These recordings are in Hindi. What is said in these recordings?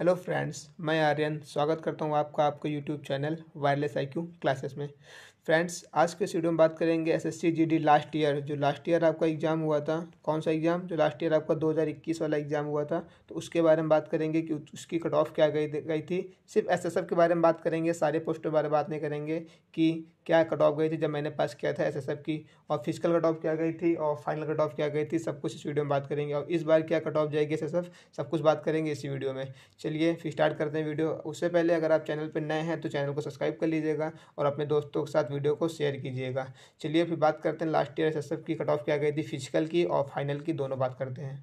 हेलो फ्रेंड्स मैं आर्यन स्वागत करता हूँ आपका आपके YouTube channel wireless IQ classes में फ्रेंड्स आज के वीडियो में बात करेंगे एसएससी जीडी लास्ट ईयर जो लास्ट ईयर आपका एग्ज़ाम हुआ था कौन सा एग्ज़ाम जो लास्ट ईयर आपका 2021 वाला एग्ज़ाम हुआ था तो उसके बारे में बात करेंगे कि उसकी कट ऑफ क्या गई गई थी सिर्फ एसएसएफ के बारे में बात करेंगे सारे पोस्टों के बारे में बात नहीं करेंगे कि क्या कट ऑफ गई थी जब मैंने पास किया था एस की और फिजिकल कट ऑफ क्या गई थी और फाइनल कट ऑफ क्या गई थी सब कुछ इस वीडियो में बात करेंगे और इस बार क्या कट ऑफ जाएगी एस सब कुछ बात करेंगे इसी वीडियो में चलिए फिर स्टार्ट करते हैं वीडियो उससे पहले अगर आप चैनल पर नए हैं तो चैनल को सब्सक्राइब कर लीजिएगा और अपने दोस्तों के साथ वीडियो को शेयर कीजिएगा चलिए फिर बात करते हैं लास्ट ईयर एस की कट ऑफ क्या गई थी फिजिकल की और फाइनल की दोनों बात करते हैं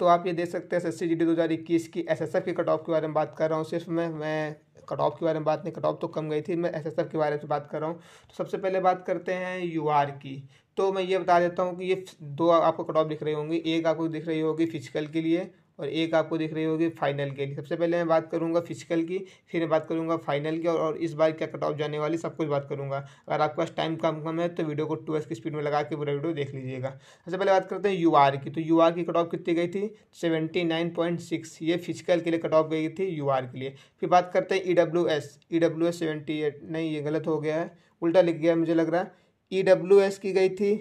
तो आप ये देख सकते हैं एस एस सी की एस एस की कट ऑफ के बारे में बात कर रहा हूँ सिर्फ मैं मैं कट ऑफ के बारे में बात नहीं कट ऑफ तो कम गई थी मैं एस के बारे में बात कर रहा हूँ तो सबसे पहले बात करते हैं यू की तो मैं ये बता देता हूँ कि ये दो आपको कट ऑफ दिख रही होंगी एक आपको दिख रही होगी फिजिकल के लिए और एक आपको दिख रही होगी फाइनल के लिए सबसे पहले मैं बात करूँगा फिजिकल की फिर मैं बात करूँगा फाइनल की और, और इस बार क्या कट ऑफ जाने वाली सब कुछ बात करूँगा अगर आपके पास टाइम कम कम है तो वीडियो को टू की स्पीड में लगा के पूरा वीडियो देख लीजिएगा सबसे पहले बात करते हैं यू की तो यू की कट ऑफ कितनी गई थी सेवेंटी ये फिजिकल के लिए कट ऑफ गई थी यू के लिए फिर बात करते हैं E W S E W S seventy eight नहीं ये गलत हो गया है उल्टा लिख गया मुझे लग रहा है ई डब्ल्यू एस की गई थी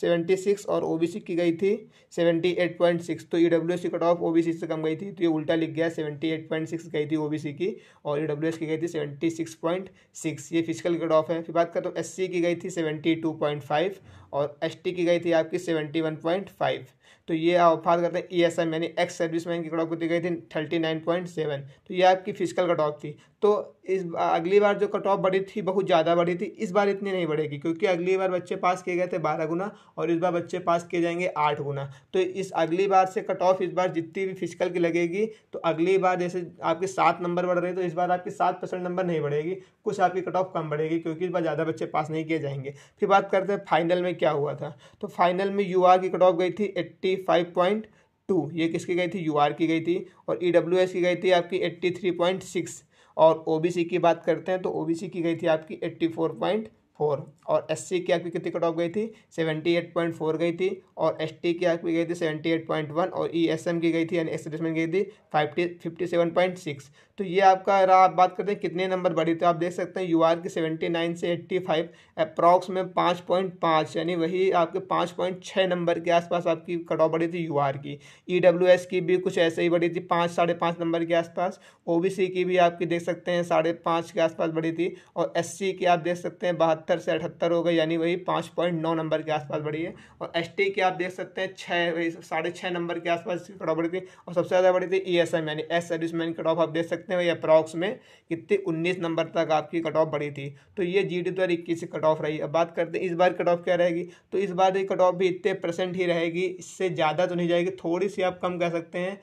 सेवेंटी सिक्स और ओबीसी की गई थी सेवेंटी एट पॉइंट सिक्स तो ई डब्ल्यू एस की कट ऑफ ओबीसी से कम गई थी तो ये उल्टा लिख गया सेवेंटी एट पॉइंट सिक्स गई थी ओबीसी की और ई डब्ल्यू एस की गई थी सेवेंटी सिक्स पॉइंट सिक्स ये फिजिकल कट ऑफ है फिर बात करता तो हूँ एस सी की गई थी सेवेंटी टू पॉइंट फाइव और एस टी की गई थी आपकी सेवेंटी वन पॉइंट फाइव तो ये आप बात करते हैं ई एस एम यानी एक्स सर्विस मैन की कट ऑफ को दी गई थी थर्टी नाइन पॉइंट सेवन तो ये आपकी फिजिकल कट ऑफ थी तो इस अगली बार जो कट ऑफ बढ़ी थी बहुत ज़्यादा बढ़ी थी इस बार इतनी नहीं बढ़ेगी क्योंकि अगली बार बच्चे पास किए गए थे बारह गुना और इस बार बच्चे पास किए जाएंगे आठ गुना तो इस अगली बार से कट ऑफ इस बार जितनी भी फिजिकल की लगेगी तो अगली बार जैसे आपके सात नंबर बढ़ रहे तो इस बार आपकी सात परसेंट नंबर नहीं बढ़ेगी कुछ आपकी कट ऑफ कम बढ़ेगी क्योंकि इस बार ज़्यादा बच्चे पास नहीं किए जाएंगे फिर बात करते हैं फाइनल में क्या हुआ था तो फाइनल में यू की कट ऑफ गई थी एट्टी फाइव पॉइंट टू ये किसकी गई थी यू की गई थी और ई e की गई थी आपकी एट्टी थ्री पॉइंट सिक्स और ओबीसी की बात करते हैं तो ओबीसी की गई थी आपकी एट्टी फोर पॉइंट फोर और एस सी की आपकी कितनी कट ऑफ गई थी सेवेंटी एट पॉइंट फोर गई थी और एस टी की आपकी गई थी सेवेंटी एट पॉइंट वन और ई एस एम की गई थी यानी एक्सप्रेसमेंट गई थी fifty fifty seven point six तो ये आपका रहा आप बात करते हैं कितने नंबर बढ़ी तो आप देख सकते हैं यू आर की सेवेंटी नाइन से एट्टी फाइव अप्रॉक्स में पाँच पॉइंट पाँच यानी वही आपके पाँच पॉइंट छः नंबर के आसपास आपकी कट ऑफ बढ़ी थी यू आर की ई डब्ल्यू एस की भी कुछ ऐसे ही बढ़ी थी पाँच साढ़े पाँच नंबर के आसपास ओ बी सी की भी आपकी देख सकते हैं साढ़े पाँच के आसपास बढ़ी थी और एस सी की आप देख सकते हैं बहत्तर से अठहत्तर हो गए यानी वही पाँच पॉइंट नौ नंबर के आसपास बढ़ी है और एस टी की आप देख सकते हैं छः वही साढ़े छः नंबर के आसपास कट ऑफ बढ़ी थी और सबसे ज़्यादा बढ़ी थी ई एस एम यानी एस सर्विसमैन कट ऑफ आप देख सकते सकते हैं भाई अप्रॉक्स में कितने उन्नीस नंबर तक आपकी कट ऑफ बढ़ी थी तो ये जी डी द्वारा इक्कीस से कट ऑफ रही अब बात करते हैं इस बार कट ऑफ क्या रहेगी तो इस बार कट ऑफ भी इतने परसेंट ही रहेगी इससे ज़्यादा तो नहीं जाएगी थोड़ी सी आप कम कह सकते हैं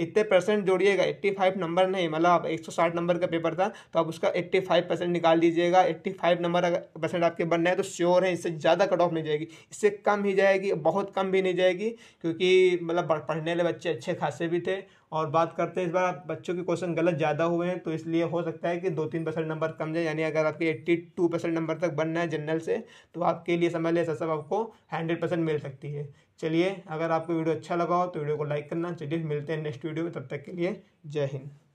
इतने परसेंट जोड़िएगा एट्टी फाइव नंबर नहीं मतलब एक सौ साठ नंबर का पेपर था तो आप उसका एट्टी फाइव परसेंट निकाल दीजिएगा एट्टी फाइव नंबर अगर परसेंट आपके बनना है तो श्योर है इससे ज़्यादा कट ऑफ नहीं जाएगी इससे कम ही जाएगी बहुत कम भी नहीं जाएगी क्योंकि मतलब पढ़ने वाले बच्चे अच्छे खासे भी थे और बात करते हैं इस बार बच्चों के क्वेश्चन गलत ज़्यादा हुए हैं तो इसलिए हो सकता है कि दो तीन परसेंट नंबर कम जाए यानी अगर आपके एट्टी टू परसेंट नंबर तक बनना है जनरल से तो आपके लिए समझ लिया सब आपको हंड्रेड परसेंट मिल सकती है चलिए अगर आपको वीडियो अच्छा लगा हो तो वीडियो को लाइक करना चलिए मिलते हैं नेक्स्ट स्टूडियो में तब तक के लिए जय हिंद